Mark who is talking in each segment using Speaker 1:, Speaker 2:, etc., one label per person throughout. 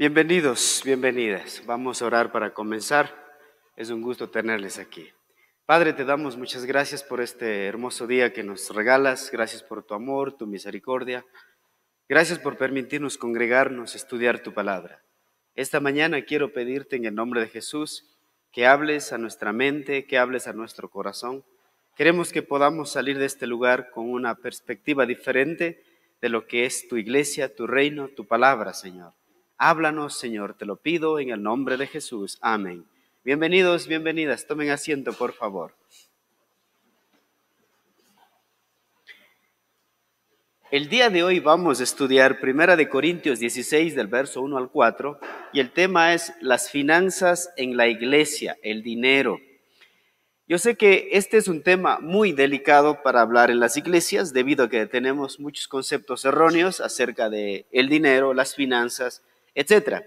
Speaker 1: Bienvenidos, bienvenidas. Vamos a orar para comenzar. Es un gusto tenerles aquí. Padre, te damos muchas gracias por este hermoso día que nos regalas. Gracias por tu amor, tu misericordia. Gracias por permitirnos congregarnos, estudiar tu palabra. Esta mañana quiero pedirte en el nombre de Jesús que hables a nuestra mente, que hables a nuestro corazón. Queremos que podamos salir de este lugar con una perspectiva diferente de lo que es tu iglesia, tu reino, tu palabra, Señor. Háblanos, Señor, te lo pido en el nombre de Jesús. Amén. Bienvenidos, bienvenidas. Tomen asiento, por favor. El día de hoy vamos a estudiar Primera de Corintios 16 del verso 1 al 4 y el tema es las finanzas en la iglesia, el dinero. Yo sé que este es un tema muy delicado para hablar en las iglesias debido a que tenemos muchos conceptos erróneos acerca de el dinero, las finanzas etc.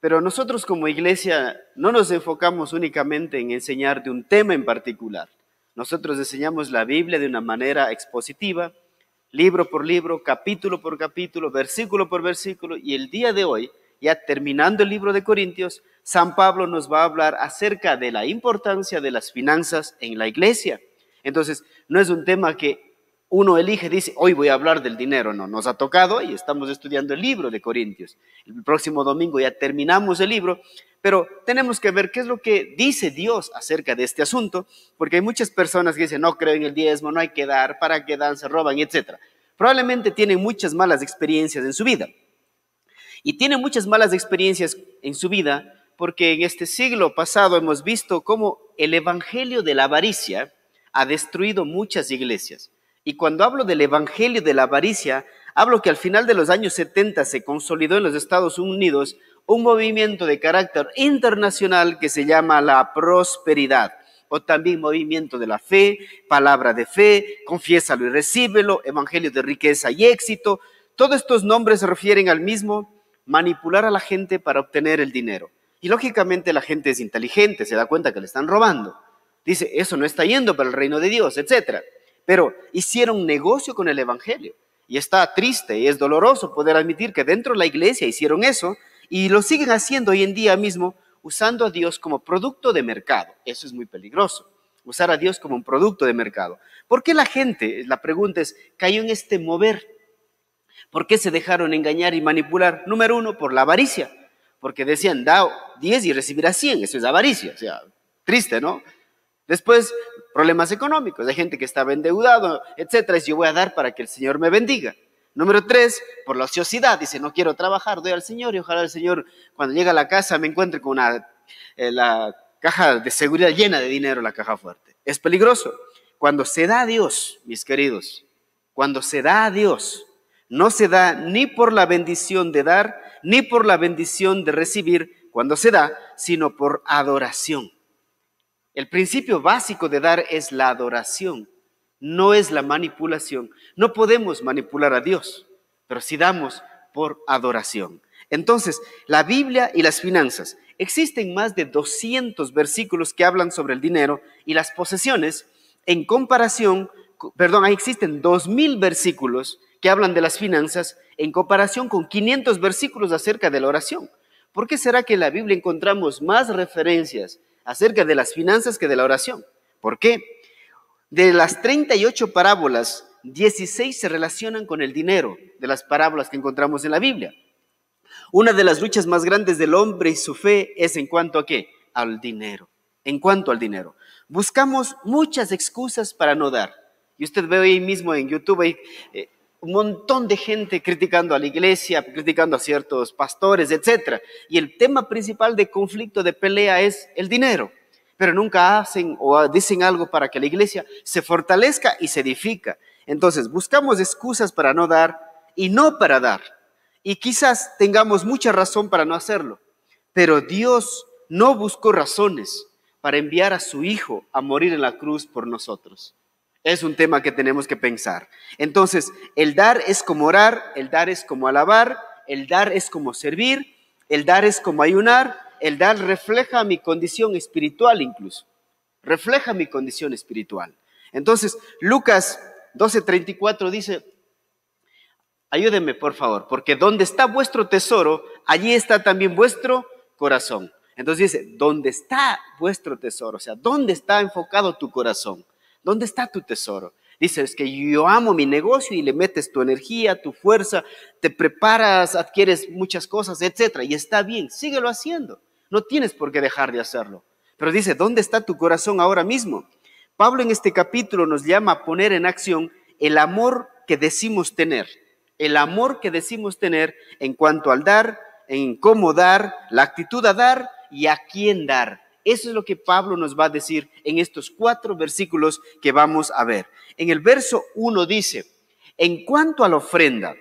Speaker 1: Pero nosotros como iglesia no nos enfocamos únicamente en enseñar de un tema en particular. Nosotros enseñamos la Biblia de una manera expositiva, libro por libro, capítulo por capítulo, versículo por versículo, y el día de hoy, ya terminando el libro de Corintios, San Pablo nos va a hablar acerca de la importancia de las finanzas en la iglesia. Entonces, no es un tema que uno elige, dice, hoy voy a hablar del dinero, no, nos ha tocado y estamos estudiando el libro de Corintios. El próximo domingo ya terminamos el libro, pero tenemos que ver qué es lo que dice Dios acerca de este asunto, porque hay muchas personas que dicen, no creo en el diezmo, no hay que dar, para qué dan, se roban, etc. Probablemente tienen muchas malas experiencias en su vida. Y tienen muchas malas experiencias en su vida porque en este siglo pasado hemos visto cómo el evangelio de la avaricia ha destruido muchas iglesias. Y cuando hablo del Evangelio de la avaricia, hablo que al final de los años 70 se consolidó en los Estados Unidos un movimiento de carácter internacional que se llama la prosperidad o también movimiento de la fe, palabra de fe, confiésalo y recíbelo, evangelio de riqueza y éxito. Todos estos nombres se refieren al mismo manipular a la gente para obtener el dinero. Y lógicamente la gente es inteligente, se da cuenta que le están robando. Dice, eso no está yendo para el reino de Dios, etcétera pero hicieron negocio con el Evangelio. Y está triste y es doloroso poder admitir que dentro de la iglesia hicieron eso y lo siguen haciendo hoy en día mismo usando a Dios como producto de mercado. Eso es muy peligroso, usar a Dios como un producto de mercado. ¿Por qué la gente, la pregunta es, cayó en este mover? ¿Por qué se dejaron engañar y manipular? Número uno, por la avaricia, porque decían, da 10 y recibirá 100, eso es avaricia, o sea, triste, ¿no? Después, problemas económicos, hay gente que estaba endeudado, etcétera, y yo voy a dar para que el Señor me bendiga. Número tres, por la ociosidad, dice, no quiero trabajar, doy al Señor y ojalá el Señor cuando llegue a la casa me encuentre con una, eh, la caja de seguridad llena de dinero, la caja fuerte. Es peligroso. Cuando se da a Dios, mis queridos, cuando se da a Dios, no se da ni por la bendición de dar, ni por la bendición de recibir, cuando se da, sino por adoración. El principio básico de dar es la adoración, no es la manipulación. No podemos manipular a Dios, pero si damos por adoración. Entonces, la Biblia y las finanzas. Existen más de 200 versículos que hablan sobre el dinero y las posesiones en comparación, perdón, ahí existen 2.000 versículos que hablan de las finanzas en comparación con 500 versículos acerca de la oración. ¿Por qué será que en la Biblia encontramos más referencias acerca de las finanzas que de la oración. ¿Por qué? De las 38 parábolas, 16 se relacionan con el dinero, de las parábolas que encontramos en la Biblia. Una de las luchas más grandes del hombre y su fe es en cuanto a qué? Al dinero. En cuanto al dinero. Buscamos muchas excusas para no dar. Y usted ve ahí mismo en YouTube, eh, un montón de gente criticando a la iglesia, criticando a ciertos pastores, etc. Y el tema principal de conflicto, de pelea, es el dinero. Pero nunca hacen o dicen algo para que la iglesia se fortalezca y se edifica. Entonces, buscamos excusas para no dar y no para dar. Y quizás tengamos mucha razón para no hacerlo. Pero Dios no buscó razones para enviar a su Hijo a morir en la cruz por nosotros. Es un tema que tenemos que pensar. Entonces, el dar es como orar, el dar es como alabar, el dar es como servir, el dar es como ayunar, el dar refleja mi condición espiritual incluso. Refleja mi condición espiritual. Entonces, Lucas 12:34 dice, ayúdenme, por favor, porque donde está vuestro tesoro, allí está también vuestro corazón. Entonces dice, ¿dónde está vuestro tesoro? O sea, ¿dónde está enfocado tu corazón? ¿Dónde está tu tesoro? Dices que yo amo mi negocio y le metes tu energía, tu fuerza, te preparas, adquieres muchas cosas, etcétera, y está bien, síguelo haciendo. No tienes por qué dejar de hacerlo. Pero dice, ¿dónde está tu corazón ahora mismo? Pablo en este capítulo nos llama a poner en acción el amor que decimos tener, el amor que decimos tener en cuanto al dar, en cómo dar, la actitud a dar y a quién dar. Eso es lo que Pablo nos va a decir en estos cuatro versículos que vamos a ver. En el verso 1 dice, en cuanto a la ofrenda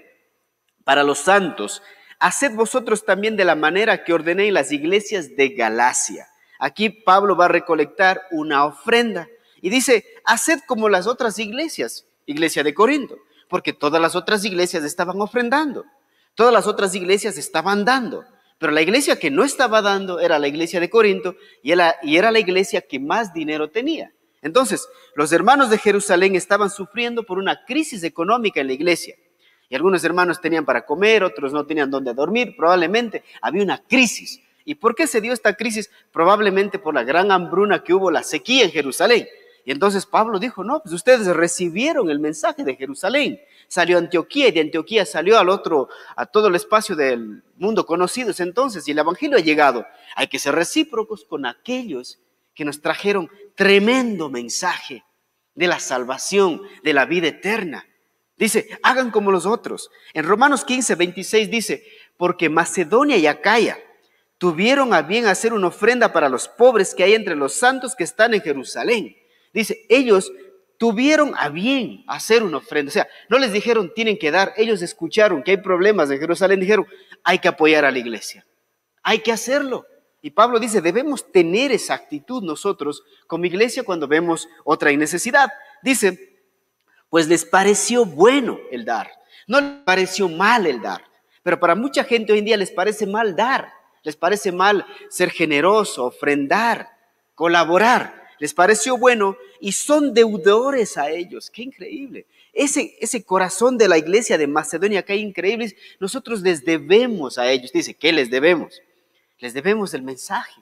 Speaker 1: para los santos, haced vosotros también de la manera que en las iglesias de Galacia. Aquí Pablo va a recolectar una ofrenda y dice, haced como las otras iglesias, iglesia de Corinto, porque todas las otras iglesias estaban ofrendando, todas las otras iglesias estaban dando. Pero la iglesia que no estaba dando era la iglesia de Corinto y era, la iglesia que más dinero tenía. Entonces, los hermanos de Jerusalén estaban sufriendo por una crisis económica en la iglesia. Y algunos hermanos tenían para comer, otros no tenían dónde dormir, probablemente había una crisis. ¿Y por qué se dio esta crisis? Probablemente por la gran hambruna que hubo, la sequía en Jerusalén. Y entonces Pablo dijo, no, pues ustedes recibieron el mensaje de Jerusalén salió a Antioquía y de Antioquía salió al otro, a todo el espacio del mundo conocido. entonces y el Evangelio ha llegado. Hay que ser recíprocos con aquellos que nos trajeron tremendo mensaje de la salvación, de la vida eterna. Dice, hagan como los otros. En Romanos 15, 26 dice, porque Macedonia y Acaya tuvieron a bien hacer una ofrenda para los pobres que hay entre los santos que están en Jerusalén. Dice, ellos tuvieron a bien hacer una ofrenda. O sea, no les dijeron tienen que dar, ellos escucharon que hay problemas en Jerusalén, dijeron hay que apoyar a la iglesia, hay que hacerlo. Y Pablo dice, debemos tener esa actitud nosotros como iglesia cuando vemos otra necesidad. Dice, pues les pareció bueno el dar, no les pareció mal el dar, pero para mucha gente hoy en día les parece mal dar, les parece mal ser generoso, ofrendar, colaborar les pareció bueno y son deudores a ellos. Qué increíble. Ese, ese corazón de la iglesia de Macedonia, que hay increíbles, nosotros les debemos a ellos. Dice, ¿qué les debemos? Les debemos el mensaje,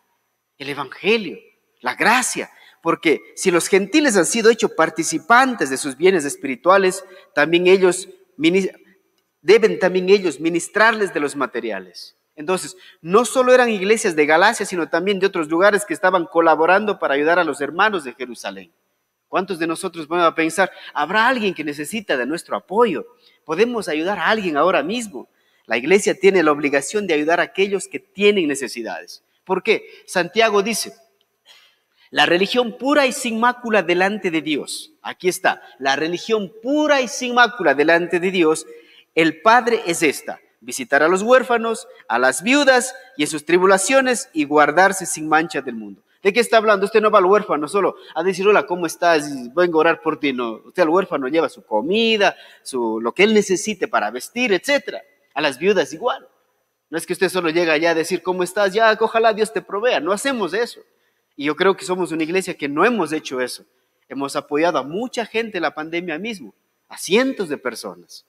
Speaker 1: el evangelio, la gracia. Porque si los gentiles han sido hechos participantes de sus bienes espirituales, también ellos deben también ellos ministrarles de los materiales. Entonces, no solo eran iglesias de Galacia, sino también de otros lugares que estaban colaborando para ayudar a los hermanos de Jerusalén. ¿Cuántos de nosotros van a pensar, habrá alguien que necesita de nuestro apoyo? Podemos ayudar a alguien ahora mismo. La iglesia tiene la obligación de ayudar a aquellos que tienen necesidades. ¿Por qué? Santiago dice, la religión pura y sin mácula delante de Dios. Aquí está, la religión pura y sin mácula delante de Dios. El Padre es esta, visitar a los huérfanos, a las viudas y en sus tribulaciones y guardarse sin mancha del mundo. ¿De qué está hablando? Usted no va al huérfano solo a decir, hola, ¿cómo estás? Vengo a orar por ti. No, usted al huérfano lleva su comida, lo que él necesite para vestir, etc. A las viudas igual. No es que usted solo llega allá a decir, ¿cómo estás? Ya, ojalá Dios te provea. No hacemos eso. Y yo creo que somos una iglesia que no hemos hecho eso. Hemos apoyado a mucha gente en la pandemia mismo, a cientos de personas.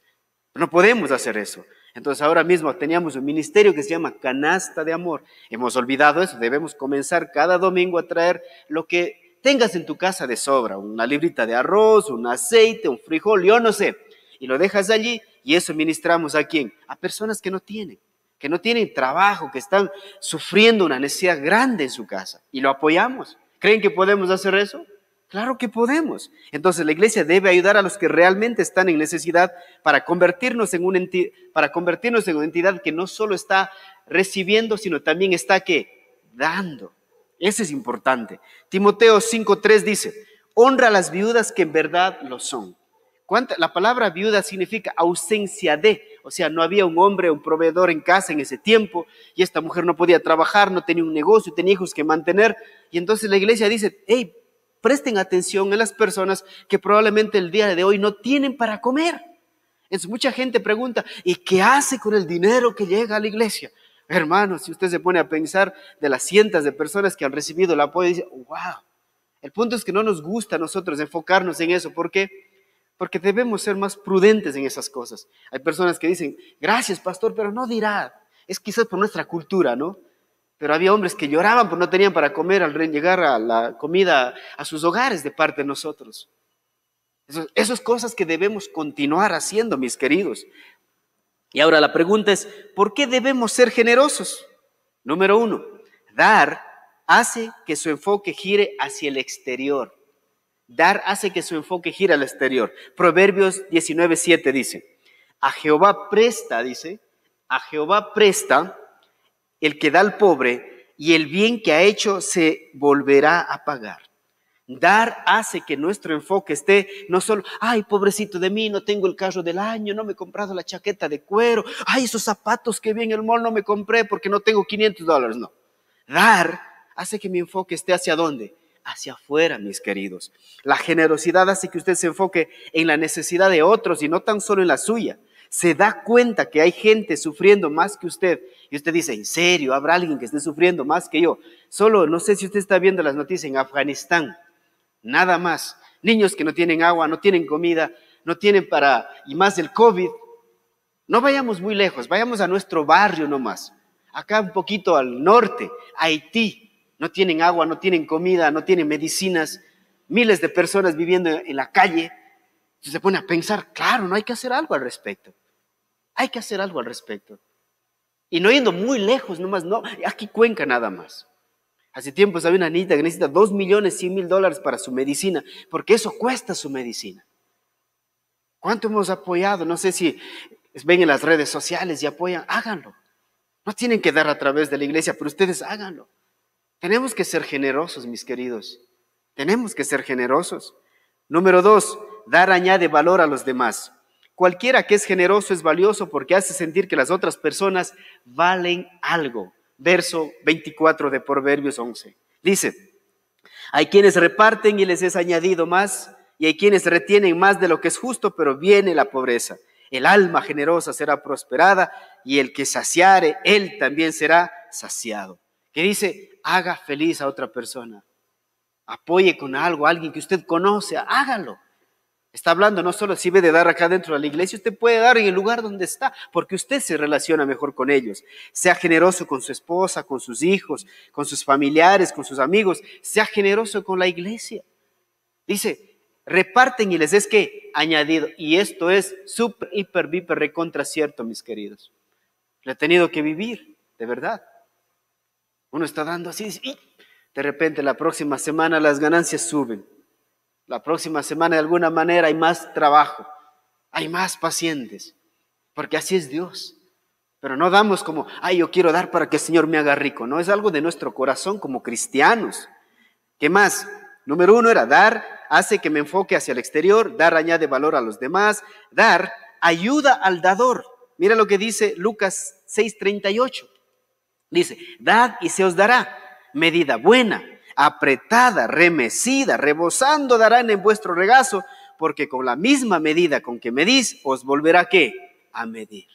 Speaker 1: No podemos hacer eso. Entonces ahora mismo teníamos un ministerio que se llama canasta de amor. Hemos olvidado eso, debemos comenzar cada domingo a traer lo que tengas en tu casa de sobra, una librita de arroz, un aceite, un frijol, yo no sé. Y lo dejas allí y eso ministramos a quién? A personas que no tienen, que no tienen trabajo, que están sufriendo una necesidad grande en su casa. Y lo apoyamos. ¿Creen que podemos hacer eso? Claro que podemos. Entonces la iglesia debe ayudar a los que realmente están en necesidad para convertirnos en una, para convertirnos en una entidad que no solo está recibiendo, sino también está que dando. Eso es importante. Timoteo 5.3 dice, honra a las viudas que en verdad lo son. La palabra viuda significa ausencia de, o sea, no había un hombre, un proveedor en casa en ese tiempo, y esta mujer no podía trabajar, no tenía un negocio, tenía hijos que mantener, y entonces la iglesia dice, hey, presten atención en las personas que probablemente el día de hoy no tienen para comer. mucha gente pregunta, ¿y qué hace con el dinero que llega a la iglesia? Hermano, si usted se pone a pensar de las cientos de personas que han recibido el apoyo, dice, wow. El punto es que no nos gusta a nosotros enfocarnos en eso. ¿Por qué? Porque debemos ser más prudentes en esas cosas. Hay personas que dicen, gracias pastor, pero no dirá. Es quizás por nuestra cultura, ¿no? Pero había hombres que lloraban porque no tenían para comer al llegar a la comida a sus hogares de parte de nosotros. Eso, esas cosas que debemos continuar haciendo, mis queridos. Y ahora la pregunta es, ¿por qué debemos ser generosos? Número uno, dar hace que su enfoque gire hacia el exterior. Dar hace que su enfoque gire al exterior. Proverbios 19.7 dice, a Jehová presta, dice, a Jehová presta el que da al pobre, y el bien que ha hecho se volverá a pagar. Dar hace que nuestro enfoque esté no solo, ay, pobrecito de mí, no tengo el carro del año, no me he comprado la chaqueta de cuero, ay, esos zapatos que vi en el mall no me compré porque no tengo 500 dólares, no. Dar hace que mi enfoque esté hacia dónde? Hacia afuera, mis queridos. La generosidad hace que usted se enfoque en la necesidad de otros y no tan solo en la suya se da cuenta que hay gente sufriendo más que usted y usted dice, ¿en serio? ¿Habrá alguien que esté sufriendo más que yo? Solo, no sé si usted está viendo las noticias en Afganistán, nada más. Niños que no tienen agua, no tienen comida, no tienen para, y más el COVID. No vayamos muy lejos, vayamos a nuestro barrio nomás. Acá un poquito al norte, Haití. No tienen agua, no tienen comida, no tienen medicinas. Miles de personas viviendo en la calle entonces se pone a pensar, claro, no hay que hacer algo al respecto. Hay que hacer algo al respecto. Y no yendo muy lejos, nomás, no, aquí Cuenca nada más. Hace tiempo sabía una niña que necesita 2 millones 100 mil dólares para su medicina, porque eso cuesta su medicina. ¿Cuánto hemos apoyado? No sé si ven en las redes sociales y apoyan, háganlo. No tienen que dar a través de la iglesia, pero ustedes háganlo. Tenemos que ser generosos, mis queridos. Tenemos que ser generosos. Número dos, Dar añade valor a los demás. Cualquiera que es generoso es valioso porque hace sentir que las otras personas valen algo. Verso 24 de Proverbios 11. Dice, hay quienes reparten y les es añadido más, y hay quienes retienen más de lo que es justo, pero viene la pobreza. El alma generosa será prosperada y el que saciare, él también será saciado. Que dice, haga feliz a otra persona. Apoye con algo a alguien que usted conoce, hágalo. Está hablando, no solo si de dar acá dentro de la iglesia, usted puede dar en el lugar donde está, porque usted se relaciona mejor con ellos. Sea generoso con su esposa, con sus hijos, con sus familiares, con sus amigos. Sea generoso con la iglesia. Dice, reparten y les es que añadido. Y esto es super, hiper, viper, recontra cierto, mis queridos. Le he tenido que vivir, de verdad. Uno está dando así y de repente la próxima semana las ganancias suben. La próxima semana de alguna manera hay más trabajo, hay más pacientes, porque así es Dios. Pero no damos como, ay, yo quiero dar para que el Señor me haga rico. No, es algo de nuestro corazón como cristianos. ¿Qué más? Número uno era dar, hace que me enfoque hacia el exterior, dar añade valor a los demás, dar ayuda al dador. Mira lo que dice Lucas 6:38. Dice, dad y se os dará medida buena, apretada, remecida, rebosando darán en vuestro regazo, porque con la misma medida con que medís, os volverá qué? A medir.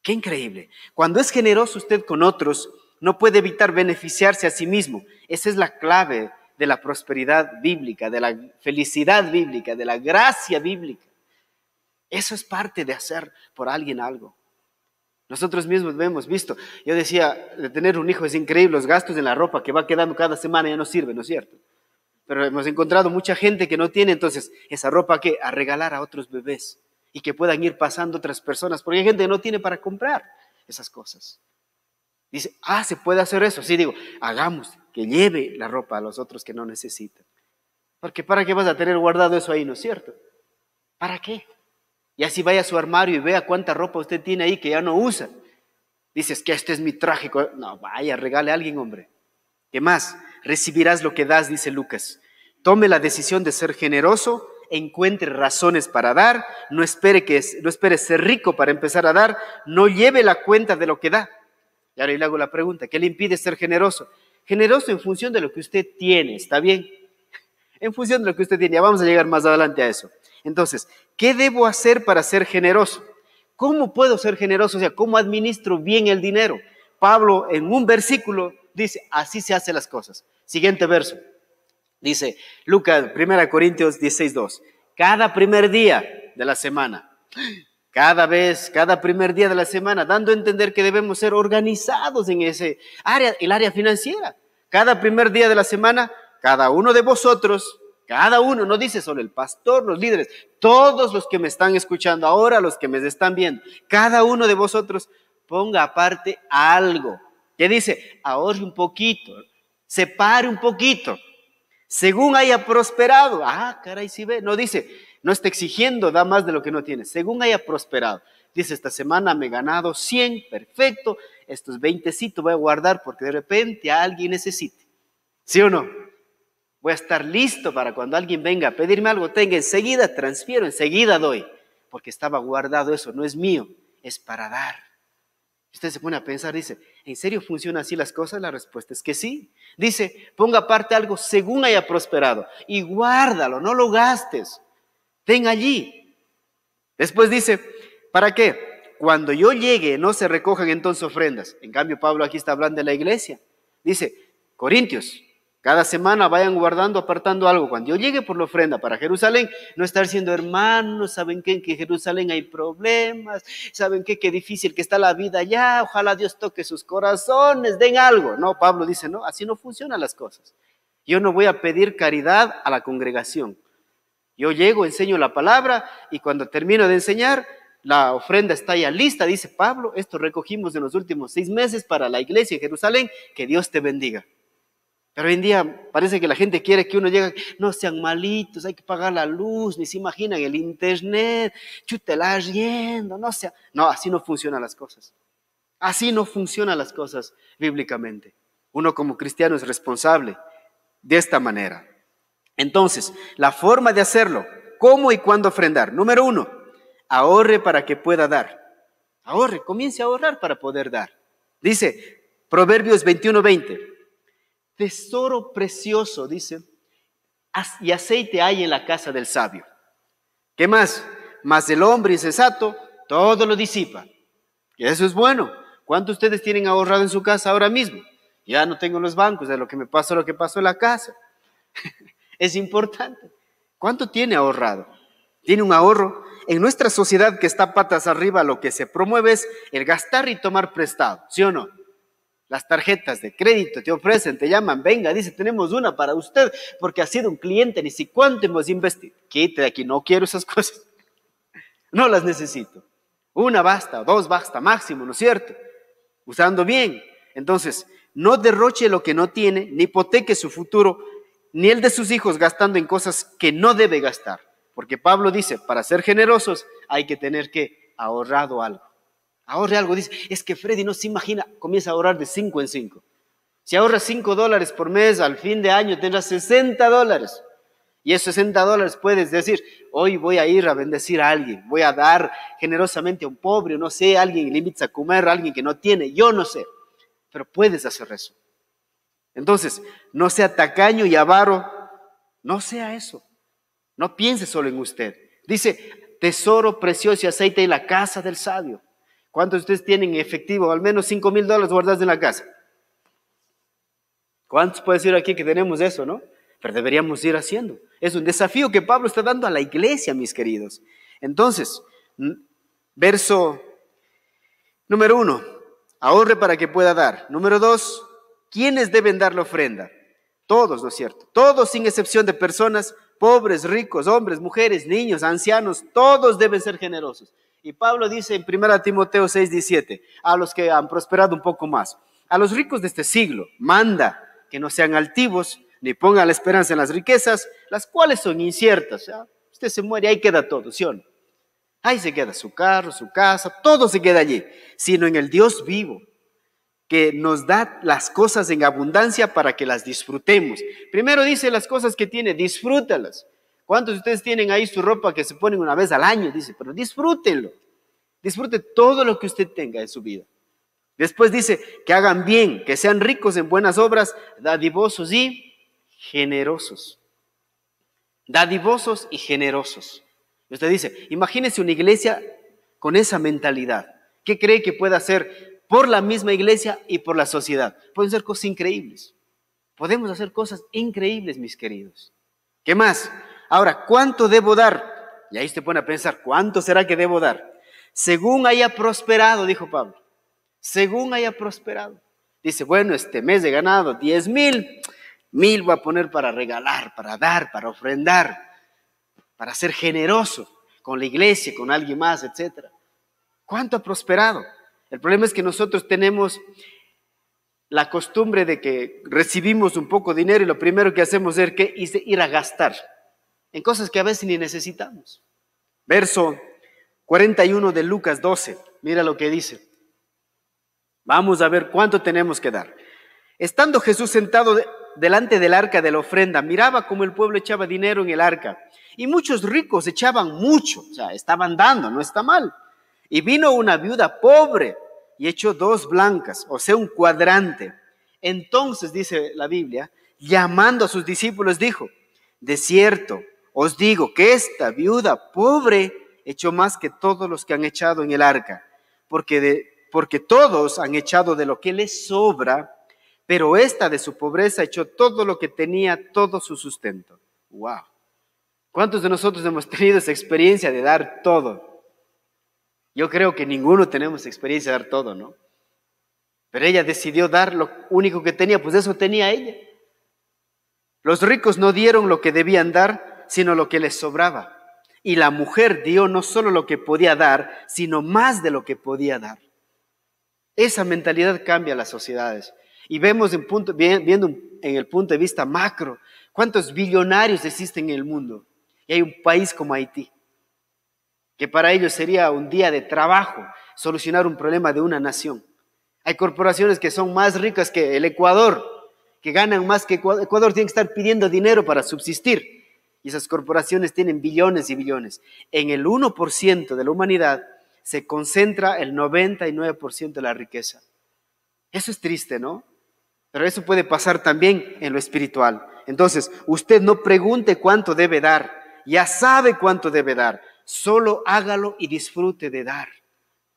Speaker 1: Qué increíble. Cuando es generoso usted con otros, no puede evitar beneficiarse a sí mismo. Esa es la clave de la prosperidad bíblica, de la felicidad bíblica, de la gracia bíblica. Eso es parte de hacer por alguien algo. Nosotros mismos lo hemos visto. Yo decía, de tener un hijo es increíble, los gastos en la ropa que va quedando cada semana ya no sirve, ¿no es cierto? Pero hemos encontrado mucha gente que no tiene entonces esa ropa que a regalar a otros bebés y que puedan ir pasando otras personas, porque hay gente que no tiene para comprar esas cosas. Dice, ah, se puede hacer eso. Sí, digo, hagamos que lleve la ropa a los otros que no necesitan. Porque ¿para qué vas a tener guardado eso ahí, no es cierto? ¿Para qué? Y así vaya a su armario y vea cuánta ropa usted tiene ahí que ya no usa. Dices que este es mi trágico. No, vaya, regale a alguien, hombre. ¿Qué más? Recibirás lo que das, dice Lucas. Tome la decisión de ser generoso, encuentre razones para dar, no espere, que, no espere ser rico para empezar a dar, no lleve la cuenta de lo que da. Y ahora le hago la pregunta, ¿qué le impide ser generoso? Generoso en función de lo que usted tiene, ¿está bien? En función de lo que usted tiene, ya vamos a llegar más adelante a eso. Entonces, ¿qué debo hacer para ser generoso? ¿Cómo puedo ser generoso? O sea, ¿cómo administro bien el dinero? Pablo en un versículo dice, así se hacen las cosas. Siguiente verso. Dice Lucas, 1 Corintios 16.2. Cada primer día de la semana, cada vez, cada primer día de la semana, dando a entender que debemos ser organizados en ese área, el área financiera. Cada primer día de la semana, cada uno de vosotros cada uno, no dice solo el pastor, los líderes, todos los que me están escuchando ahora, los que me están viendo, cada uno de vosotros ponga aparte algo. ¿Qué dice? Ahorre un poquito, separe un poquito, según haya prosperado. Ah, caray, si ve, no dice, no está exigiendo, da más de lo que no tiene, según haya prosperado. Dice, esta semana me he ganado 100, perfecto, estos 20 voy a guardar porque de repente alguien necesite. ¿Sí o no? Voy a estar listo para cuando alguien venga a pedirme algo, tenga enseguida, transfiero, enseguida doy, porque estaba guardado eso, no es mío, es para dar. Usted se pone a pensar, dice, ¿en serio funcionan así las cosas? La respuesta es que sí. Dice, ponga aparte algo según haya prosperado y guárdalo, no lo gastes. Ten allí. Después dice, ¿para qué? Cuando yo llegue no se recojan entonces ofrendas. En cambio, Pablo aquí está hablando de la iglesia. Dice, Corintios, cada semana vayan guardando, apartando algo. Cuando yo llegue por la ofrenda para Jerusalén, no estar siendo hermanos, ¿saben que En que Jerusalén hay problemas, ¿saben que Qué difícil que está la vida allá, ojalá Dios toque sus corazones, den algo. No, Pablo dice, no, así no funcionan las cosas. Yo no voy a pedir caridad a la congregación. Yo llego, enseño la palabra y cuando termino de enseñar, la ofrenda está ya lista, dice Pablo, esto recogimos en los últimos seis meses para la iglesia de Jerusalén, que Dios te bendiga. Pero hoy en día parece que la gente quiere que uno llegue, no sean malitos, hay que pagar la luz, ni se imaginan el internet, chutela riendo, no sea. No, así no funcionan las cosas. Así no funcionan las cosas bíblicamente. Uno como cristiano es responsable de esta manera. Entonces, la forma de hacerlo, cómo y cuándo ofrendar. Número uno, ahorre para que pueda dar. Ahorre, comience a ahorrar para poder dar. Dice Proverbios 21, 20 tesoro precioso, dice, y aceite hay en la casa del sabio. ¿Qué más? Más el hombre insensato todo lo disipa. Y eso es bueno. ¿Cuánto ustedes tienen ahorrado en su casa ahora mismo? Ya no tengo los bancos, de lo que me pasó, lo que pasó en la casa. es importante. ¿Cuánto tiene ahorrado? ¿Tiene un ahorro? En nuestra sociedad que está patas arriba, lo que se promueve es el gastar y tomar prestado, ¿sí o no? Las tarjetas de crédito te ofrecen, te llaman, venga, dice, tenemos una para usted, porque ha sido un cliente, ni si cuánto hemos investido. Quítate de aquí, no quiero esas cosas. No las necesito. Una basta, dos basta, máximo, ¿no es cierto? Usando bien. Entonces, no derroche lo que no tiene, ni hipoteque su futuro, ni el de sus hijos gastando en cosas que no debe gastar. Porque Pablo dice, para ser generosos hay que tener que ahorrado algo ahorre algo. Dice, es que Freddy no se imagina, comienza a ahorrar de cinco en cinco. Si ahorras cinco dólares por mes, al fin de año tendrás 60 dólares. Y esos 60 dólares puedes decir, hoy voy a ir a bendecir a alguien, voy a dar generosamente a un pobre, no sé, a alguien que a comer, a alguien que no tiene, yo no sé. Pero puedes hacer eso. Entonces, no sea tacaño y avaro, no sea eso. No piense solo en usted. Dice, tesoro precioso y aceite en la casa del sabio. ¿Cuántos de ustedes tienen efectivo? Al menos 5 mil dólares guardados en la casa. ¿Cuántos puede decir aquí que tenemos eso, no? Pero deberíamos ir haciendo. Es un desafío que Pablo está dando a la iglesia, mis queridos. Entonces, verso número uno, ahorre para que pueda dar. Número dos, ¿quiénes deben dar la ofrenda? Todos, ¿no es cierto? Todos sin excepción de personas, pobres, ricos, hombres, mujeres, niños, ancianos, todos deben ser generosos. Y Pablo dice en 1 Timoteo 6, a los que han prosperado un poco más, a los ricos de este siglo, manda que no sean altivos, ni pongan la esperanza en las riquezas, las cuales son inciertas. usted se muere, ahí queda todo, ¿sí o no? Ahí se queda su carro, su casa, todo se queda allí, sino en el Dios vivo, que nos da las cosas en abundancia para que las disfrutemos. Primero dice las cosas que tiene, disfrútalas. ¿Cuántos de ustedes tienen ahí su ropa que se ponen una vez al año? Dice, pero disfrútenlo. Disfrute todo lo que usted tenga en su vida. Después dice que hagan bien, que sean ricos en buenas obras, dadivosos y generosos. Dadivosos y generosos. Usted dice, imagínese una iglesia con esa mentalidad. ¿Qué cree que puede hacer por la misma iglesia y por la sociedad? Pueden ser cosas increíbles. Podemos hacer cosas increíbles, mis queridos. ¿Qué más? Ahora, ¿cuánto debo dar? Y ahí se pone a pensar, ¿cuánto será que debo dar? Según haya prosperado, dijo Pablo, según haya prosperado. Dice, bueno, este mes he ganado 10 mil, mil voy a poner para regalar, para dar, para ofrendar, para ser generoso con la iglesia, con alguien más, etc. ¿Cuánto ha prosperado? El problema es que nosotros tenemos la costumbre de que recibimos un poco de dinero y lo primero que hacemos es que ir a gastar en cosas que a veces ni necesitamos. Verso 41 de Lucas 12, mira lo que dice. Vamos a ver cuánto tenemos que dar. Estando Jesús sentado delante del arca de la ofrenda, miraba cómo el pueblo echaba dinero en el arca. Y muchos ricos echaban mucho, o sea, estaban dando, no está mal. Y vino una viuda pobre y echó dos blancas, o sea, un cuadrante. Entonces, dice la Biblia, llamando a sus discípulos, dijo, de cierto, os digo que esta viuda pobre echó más que todos los que han echado en el arca, porque, porque todos han echado de lo que les sobra, pero esta de su pobreza echó todo lo que tenía, todo su sustento. ¡Wow! ¿Cuántos de nosotros hemos tenido esa experiencia de dar todo? Yo creo que ninguno tenemos experiencia de dar todo, ¿no? Pero ella decidió dar lo único que tenía, pues eso tenía ella. Los ricos no dieron lo que debían dar sino lo que les sobraba. Y la mujer dio no solo lo que podía dar, sino más de lo que podía dar. Esa mentalidad cambia las sociedades. Y vemos en viendo en el punto de vista macro, cuántos billonarios existen en el mundo. Y hay un país como Haití, que para ellos sería un día de trabajo solucionar un problema de una nación. Hay corporaciones que son más ricas que el Ecuador, que ganan más que Ecuador, Ecuador tiene que estar pidiendo dinero para subsistir y esas corporaciones tienen billones y billones. En el 1% de la humanidad se concentra el 99% de la riqueza. Eso es triste, ¿no? Pero eso puede pasar también en lo espiritual. Entonces, usted no pregunte cuánto debe dar, ya sabe cuánto debe dar, solo hágalo y disfrute de dar.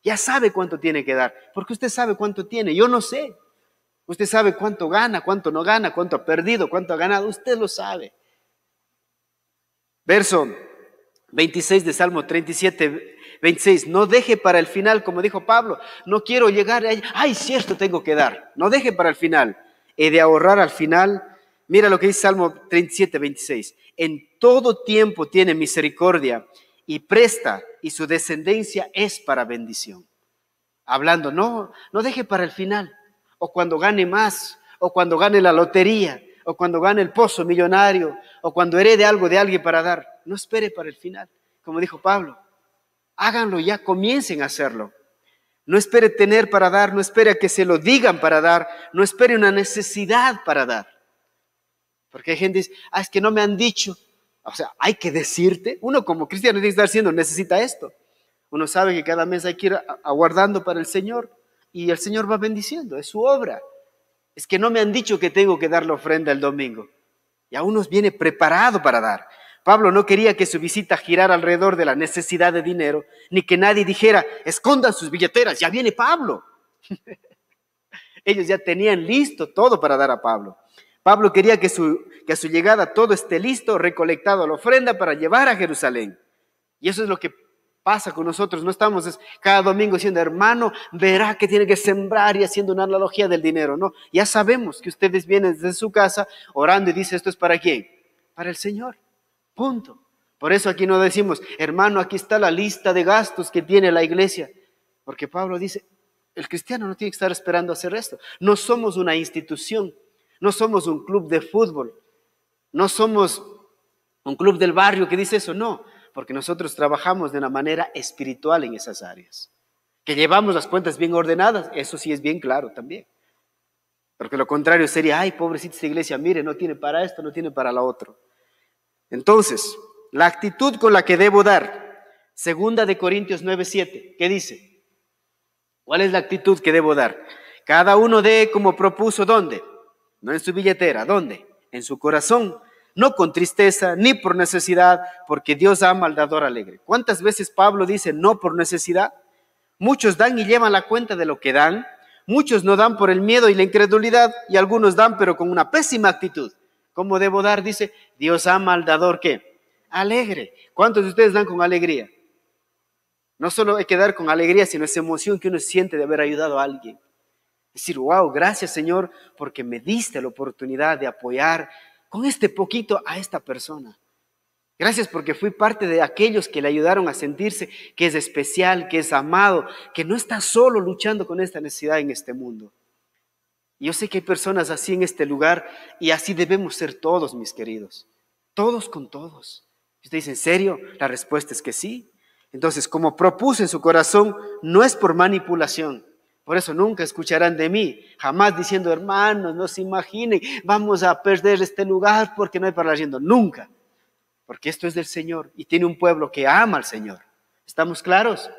Speaker 1: Ya sabe cuánto tiene que dar, porque usted sabe cuánto tiene, yo no sé. Usted sabe cuánto gana, cuánto no gana, cuánto ha perdido, cuánto ha ganado, usted lo sabe. Verso 26 de Salmo 37, 26. No deje para el final, como dijo Pablo, no quiero llegar a... Ay, cierto, tengo que dar. No deje para el final. He de ahorrar al final. Mira lo que dice Salmo 37, 26. En todo tiempo tiene misericordia y presta, y su descendencia es para bendición. Hablando, no, no deje para el final, o cuando gane más, o cuando gane la lotería, o cuando gane el pozo millonario, o cuando herede algo de alguien para dar. No espere para el final, como dijo Pablo. Háganlo ya, comiencen a hacerlo. No espere tener para dar, no espere a que se lo digan para dar, no espere una necesidad para dar. Porque hay gente que dice, ah, es que no me han dicho. O sea, hay que decirte. Uno como cristiano tiene que estar siendo, necesita esto. Uno sabe que cada mes hay que ir aguardando para el Señor y el Señor va bendiciendo, es su obra. Es que no me han dicho que tengo que dar la ofrenda el domingo y aún nos viene preparado para dar. Pablo no quería que su visita girara alrededor de la necesidad de dinero, ni que nadie dijera, escondan sus billeteras, ya viene Pablo. Ellos ya tenían listo todo para dar a Pablo. Pablo quería que, que a su llegada todo esté listo, recolectado a la ofrenda para llevar a Jerusalén. Y eso es lo que pasa con nosotros. No estamos es, cada domingo diciendo, hermano, verá que tiene que sembrar y haciendo una analogía del dinero. No, ya sabemos que ustedes vienen desde su casa orando y dice, ¿esto es para quién? Para el Señor. Punto. Por eso aquí no decimos, hermano, aquí está la lista de gastos que tiene la iglesia. Porque Pablo dice, el cristiano no tiene que estar esperando hacer esto. No somos una institución, no somos un club de fútbol, no somos un club del barrio que dice eso, no porque nosotros trabajamos de una manera espiritual en esas áreas. Que llevamos las cuentas bien ordenadas, eso sí es bien claro también. Porque lo contrario sería, ay, pobrecita esta iglesia, mire, no tiene para esto, no tiene para la otro. Entonces, la actitud con la que debo dar, segunda de Corintios 9:7, ¿qué dice? ¿Cuál es la actitud que debo dar? Cada uno dé como propuso, ¿dónde? No en su billetera, ¿dónde? En su corazón, no con tristeza, ni por necesidad, porque Dios ama al dador alegre. ¿Cuántas veces Pablo dice no por necesidad? Muchos dan y llevan la cuenta de lo que dan, muchos no dan por el miedo y la incredulidad, y algunos dan pero con una pésima actitud. ¿Cómo debo dar? Dice, Dios ama al dador qué? Alegre. ¿Cuántos de ustedes dan con alegría? No solo hay que dar con alegría, sino esa emoción que uno siente de haber ayudado a alguien. Decir, wow, gracias Señor, porque me diste la oportunidad de apoyar, con este poquito a esta persona. Gracias porque fui parte de aquellos que le ayudaron a sentirse que es especial, que es amado, que no está solo luchando con esta necesidad en este mundo. Yo sé que hay personas así en este lugar y así debemos ser todos, mis queridos. Todos con todos. usted dice, ¿en serio? La respuesta es que sí. Entonces, como propuso en su corazón, no es por manipulación, por eso nunca escucharán de mí, jamás diciendo, hermanos, no se imaginen, vamos a perder este lugar porque no hay para la rienda. Nunca, porque esto es del Señor y tiene un pueblo que ama al Señor. ¿Estamos claros?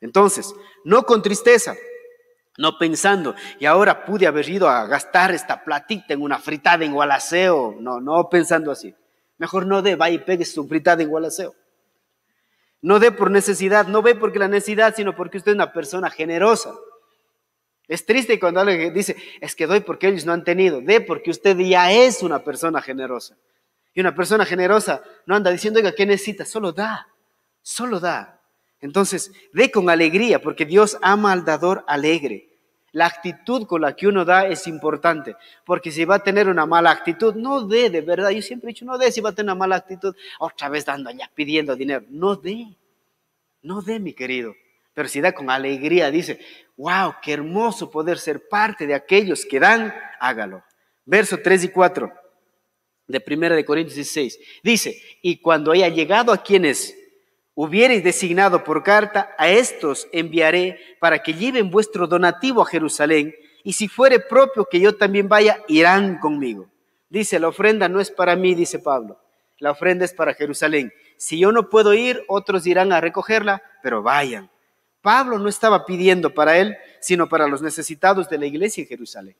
Speaker 1: Entonces, no con tristeza, no pensando, y ahora pude haber ido a gastar esta platita en una fritada en Gualaceo. No, no pensando así. Mejor no dé, va y pegues su fritada en Gualaceo. No dé por necesidad, no ve porque la necesidad, sino porque usted es una persona generosa. Es triste cuando alguien dice, es que doy porque ellos no han tenido, de porque usted ya es una persona generosa. Y una persona generosa no anda diciendo, oiga, ¿qué necesita? Solo da, solo da. Entonces, dé con alegría, porque Dios ama al dador alegre. La actitud con la que uno da es importante, porque si va a tener una mala actitud, no dé, de verdad. Yo siempre he dicho, no dé, si va a tener una mala actitud, otra vez dando allá, pidiendo dinero. No dé, no dé, mi querido con alegría, dice, wow, qué hermoso poder ser parte de aquellos que dan, hágalo. Verso 3 y 4 de 1 de Corintios 16. Dice, y cuando haya llegado a quienes hubiereis designado por carta, a estos enviaré para que lleven vuestro donativo a Jerusalén, y si fuere propio que yo también vaya, irán conmigo. Dice, la ofrenda no es para mí, dice Pablo, la ofrenda es para Jerusalén. Si yo no puedo ir, otros irán a recogerla, pero vayan. Pablo no estaba pidiendo para él, sino para los necesitados de la iglesia en Jerusalén.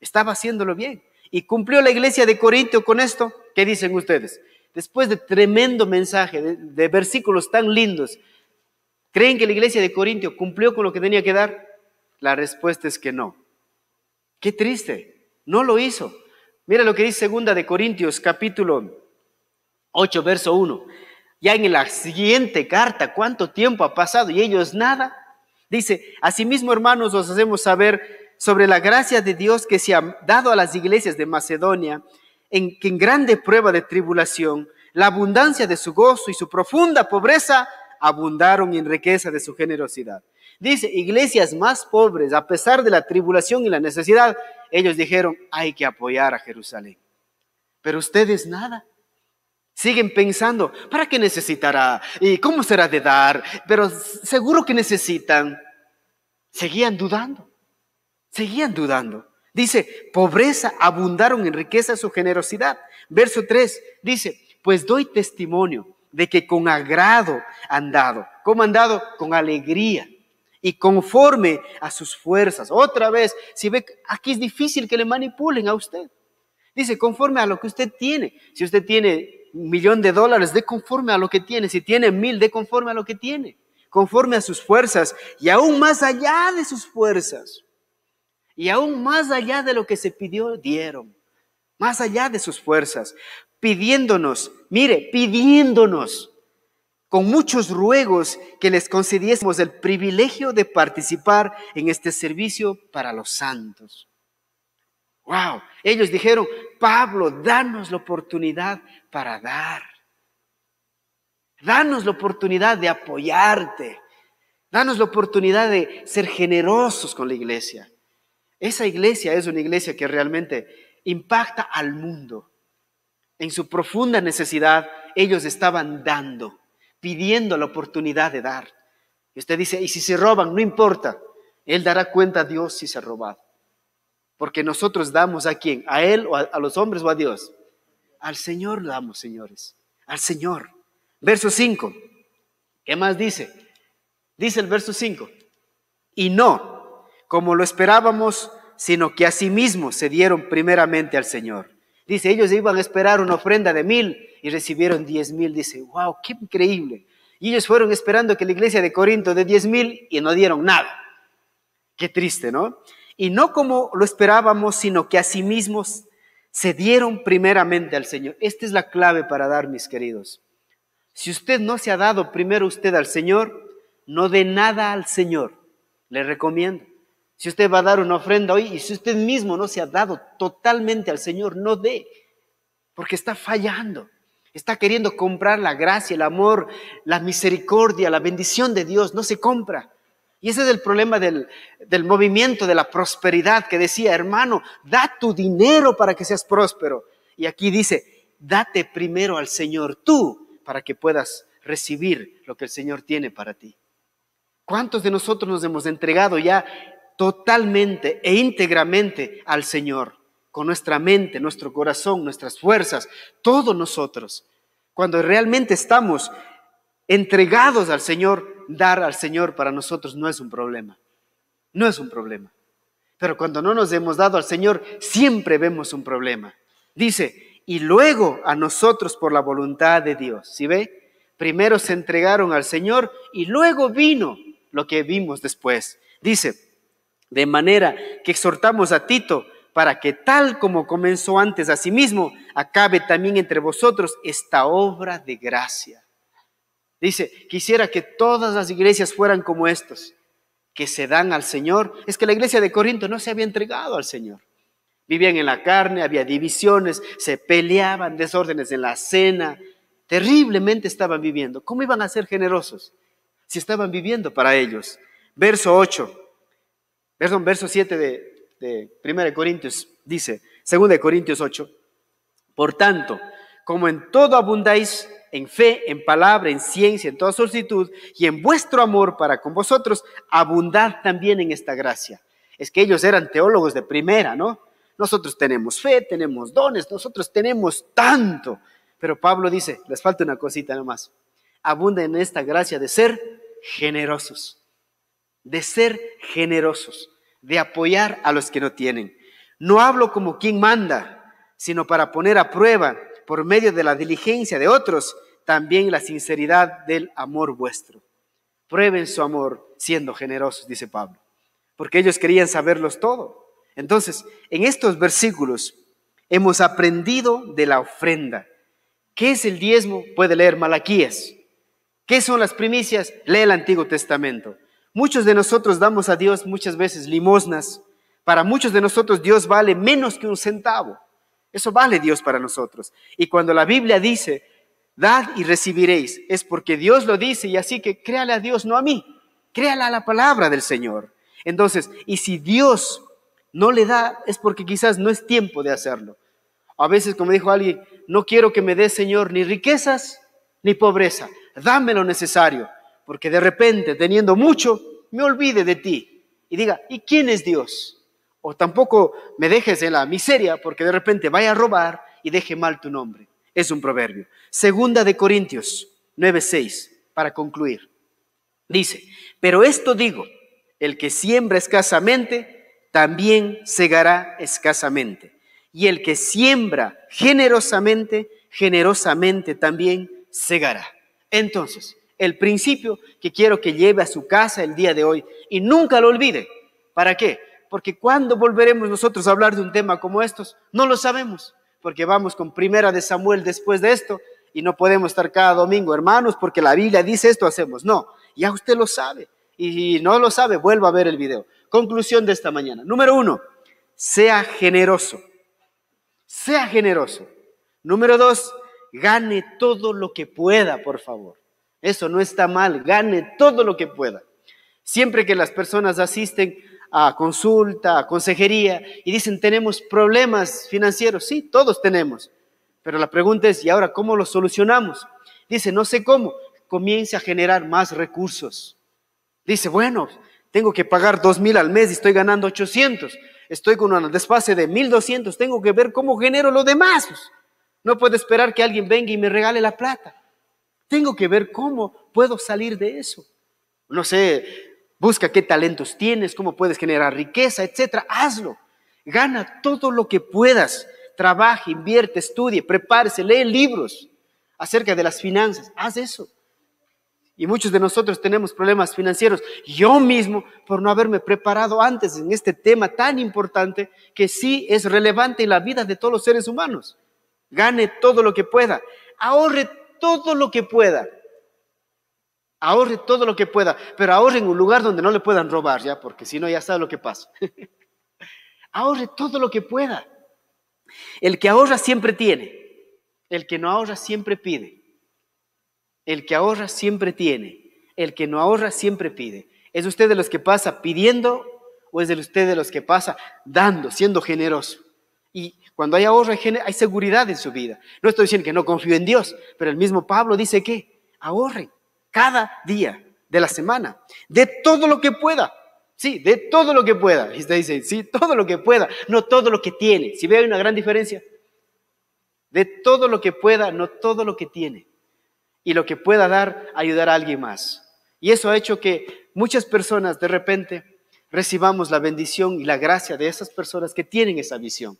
Speaker 1: Estaba haciéndolo bien. Y cumplió la iglesia de Corintio con esto. ¿Qué dicen ustedes? Después de tremendo mensaje, de, versículos tan lindos, ¿creen que la iglesia de Corintio cumplió con lo que tenía que dar? La respuesta es que no. Qué triste. No lo hizo. Mira lo que dice segunda de Corintios capítulo 8 verso 1. Ya en la siguiente carta, ¿cuánto tiempo ha pasado? Y ellos nada. Dice, asimismo hermanos, os hacemos saber sobre la gracia de Dios que se ha dado a las iglesias de Macedonia, en que en grande prueba de tribulación, la abundancia de su gozo y su profunda pobreza abundaron en riqueza de su generosidad. Dice, iglesias más pobres, a pesar de la tribulación y la necesidad, ellos dijeron, hay que apoyar a Jerusalén. Pero ustedes nada. Siguen pensando, ¿para qué necesitará? ¿Y cómo será de dar? Pero seguro que necesitan. Seguían dudando, seguían dudando. Dice, pobreza abundaron en riqueza su generosidad. Verso 3 dice, pues doy testimonio de que con agrado han dado. ¿Cómo han dado? Con alegría y conforme a sus fuerzas. Otra vez, si ve, aquí es difícil que le manipulen a usted. Dice, conforme a lo que usted tiene. Si usted tiene millón de dólares, de conforme a lo que tiene. Si tiene mil, de conforme a lo que tiene, conforme a sus fuerzas y aún más allá de sus fuerzas. Y aún más allá de lo que se pidió, dieron. Más allá de sus fuerzas. Pidiéndonos, mire, pidiéndonos con muchos ruegos que les concediésemos el privilegio de participar en este servicio para los santos. Wow, ellos dijeron, Pablo, danos la oportunidad para dar. Danos la oportunidad de apoyarte. Danos la oportunidad de ser generosos con la iglesia. Esa iglesia es una iglesia que realmente impacta al mundo. En su profunda necesidad, ellos estaban dando, pidiendo la oportunidad de dar. Y usted dice, y si se roban, no importa. Él dará cuenta a Dios si se ha robado. Porque nosotros damos a quién? ¿A Él o a, los hombres o a Dios? Al Señor damos, señores. Al Señor. Verso 5. ¿Qué más dice? Dice el verso 5. Y no, como lo esperábamos, sino que a sí mismos se dieron primeramente al Señor. Dice, ellos iban a esperar una ofrenda de mil y recibieron diez mil. Dice, wow, qué increíble. Y ellos fueron esperando que la iglesia de Corinto de diez mil y no dieron nada. Qué triste, ¿no? y no como lo esperábamos, sino que a sí mismos se dieron primeramente al Señor. Esta es la clave para dar, mis queridos. Si usted no se ha dado primero usted al Señor, no dé nada al Señor. Le recomiendo. Si usted va a dar una ofrenda hoy y si usted mismo no se ha dado totalmente al Señor, no dé, porque está fallando. Está queriendo comprar la gracia, el amor, la misericordia, la bendición de Dios. No se compra. Y ese es el problema del, movimiento de la prosperidad que decía, hermano, da tu dinero para que seas próspero. Y aquí dice, date primero al Señor tú para que puedas recibir lo que el Señor tiene para ti. ¿Cuántos de nosotros nos hemos entregado ya totalmente e íntegramente al Señor? Con nuestra mente, nuestro corazón, nuestras fuerzas, todos nosotros. Cuando realmente estamos entregados al Señor, dar al Señor para nosotros no es un problema. No es un problema. Pero cuando no nos hemos dado al Señor, siempre vemos un problema. Dice, y luego a nosotros por la voluntad de Dios. si ve? Primero se entregaron al Señor y luego vino lo que vimos después. Dice, de manera que exhortamos a Tito para que tal como comenzó antes a sí mismo, acabe también entre vosotros esta obra de gracia. Dice, quisiera que todas las iglesias fueran como estas, que se dan al Señor. Es que la iglesia de Corinto no se había entregado al Señor. Vivían en la carne, había divisiones, se peleaban, desórdenes en la cena. Terriblemente estaban viviendo. ¿Cómo iban a ser generosos si estaban viviendo para ellos? Verso 8, perdón, verso 7 de, de 1 Corintios dice, 2 Corintios 8, por tanto, como en todo abundáis, en fe, en palabra, en ciencia, en toda solicitud, y en vuestro amor para con vosotros, abundad también en esta gracia. Es que ellos eran teólogos de primera, ¿no? Nosotros tenemos fe, tenemos dones, nosotros tenemos tanto. Pero Pablo dice, les falta una cosita nomás. Abunda en esta gracia de ser generosos, de ser generosos, de apoyar a los que no tienen. No hablo como quien manda, sino para poner a prueba por medio de la diligencia de otros, también la sinceridad del amor vuestro. Prueben su amor siendo generosos, dice Pablo, porque ellos querían saberlos todo. Entonces, en estos versículos hemos aprendido de la ofrenda. ¿Qué es el diezmo? Puede leer Malaquías. ¿Qué son las primicias? Lee el Antiguo Testamento. Muchos de nosotros damos a Dios muchas veces limosnas. Para muchos de nosotros Dios vale menos que un centavo. Eso vale Dios para nosotros. Y cuando la Biblia dice, dad y recibiréis, es porque Dios lo dice y así que créale a Dios, no a mí, créale a la palabra del Señor. Entonces, y si Dios no le da, es porque quizás no es tiempo de hacerlo. A veces, como dijo alguien, no quiero que me dé, Señor, ni riquezas ni pobreza. Dame lo necesario, porque de repente, teniendo mucho, me olvide de ti y diga, ¿y quién es Dios? O tampoco me dejes en la miseria porque de repente vaya a robar y deje mal tu nombre. Es un proverbio. Segunda de Corintios 9:6, para concluir. Dice, pero esto digo, el que siembra escasamente, también segará escasamente. Y el que siembra generosamente, generosamente también segará. Entonces, el principio que quiero que lleve a su casa el día de hoy y nunca lo olvide. ¿Para qué? porque cuando volveremos nosotros a hablar de un tema como estos, no lo sabemos, porque vamos con primera de Samuel después de esto y no podemos estar cada domingo, hermanos, porque la Biblia dice esto, hacemos. No, ya usted lo sabe y si no lo sabe, vuelva a ver el video. Conclusión de esta mañana. Número uno, sea generoso. Sea generoso. Número dos, gane todo lo que pueda, por favor. Eso no está mal, gane todo lo que pueda. Siempre que las personas asisten a consulta, a consejería, y dicen, tenemos problemas financieros. Sí, todos tenemos. Pero la pregunta es, ¿y ahora cómo los solucionamos? Dice, no sé cómo. Comienza a generar más recursos. Dice, bueno, tengo que pagar dos mil al mes y estoy ganando 800. Estoy con un desfase de 1200. Tengo que ver cómo genero lo demás. No puedo esperar que alguien venga y me regale la plata. Tengo que ver cómo puedo salir de eso. No sé, Busca qué talentos tienes, cómo puedes generar riqueza, etcétera. Hazlo. Gana todo lo que puedas. Trabaje, invierte, estudie, prepárese, lee libros acerca de las finanzas. Haz eso. Y muchos de nosotros tenemos problemas financieros. Yo mismo, por no haberme preparado antes en este tema tan importante que sí es relevante en la vida de todos los seres humanos. Gane todo lo que pueda. Ahorre todo lo que pueda. Ahorre todo lo que pueda, pero ahorre en un lugar donde no le puedan robar, ¿ya? Porque si no, ya sabe lo que pasa. ahorre todo lo que pueda. El que ahorra siempre tiene. El que no ahorra siempre pide. El que ahorra siempre tiene. El que no ahorra siempre pide. ¿Es usted de los que pasa pidiendo o es de usted de los que pasa dando, siendo generoso? Y cuando hay ahorro, hay seguridad en su vida. No estoy diciendo que no confío en Dios, pero el mismo Pablo dice que ahorre cada día de la semana, de todo lo que pueda. Sí, de todo lo que pueda. Y usted dice, sí, todo lo que pueda, no todo lo que tiene. Si ve, hay una gran diferencia. De todo lo que pueda, no todo lo que tiene. Y lo que pueda dar, ayudar a alguien más. Y eso ha hecho que muchas personas de repente recibamos la bendición y la gracia de esas personas que tienen esa visión.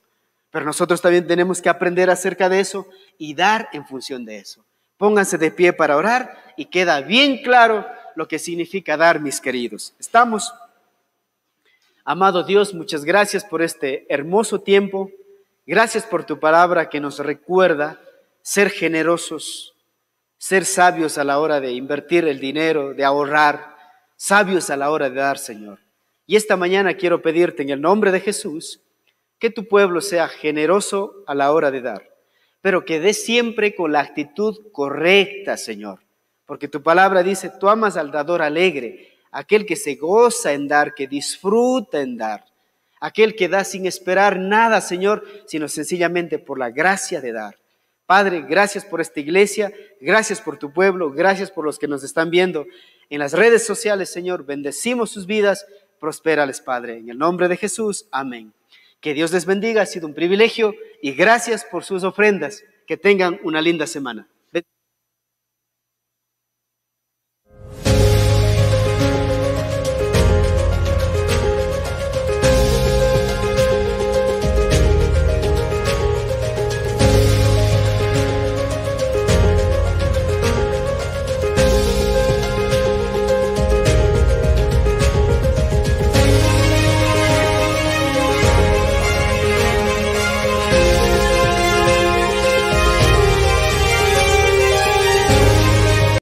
Speaker 1: Pero nosotros también tenemos que aprender acerca de eso y dar en función de eso. Pónganse de pie para orar y queda bien claro lo que significa dar, mis queridos. ¿Estamos? Amado Dios, muchas gracias por este hermoso tiempo. Gracias por tu palabra que nos recuerda ser generosos, ser sabios a la hora de invertir el dinero, de ahorrar, sabios a la hora de dar, Señor. Y esta mañana quiero pedirte en el nombre de Jesús que tu pueblo sea generoso a la hora de dar pero que dé siempre con la actitud correcta, Señor. Porque tu palabra dice, tú amas al dador alegre, aquel que se goza en dar, que disfruta en dar, aquel que da sin esperar nada, Señor, sino sencillamente por la gracia de dar. Padre, gracias por esta iglesia, gracias por tu pueblo, gracias por los que nos están viendo en las redes sociales, Señor. Bendecimos sus vidas, prospérales, Padre. En el nombre de Jesús, amén. Que Dios les bendiga, ha sido un privilegio y gracias por sus ofrendas. Que tengan una linda semana.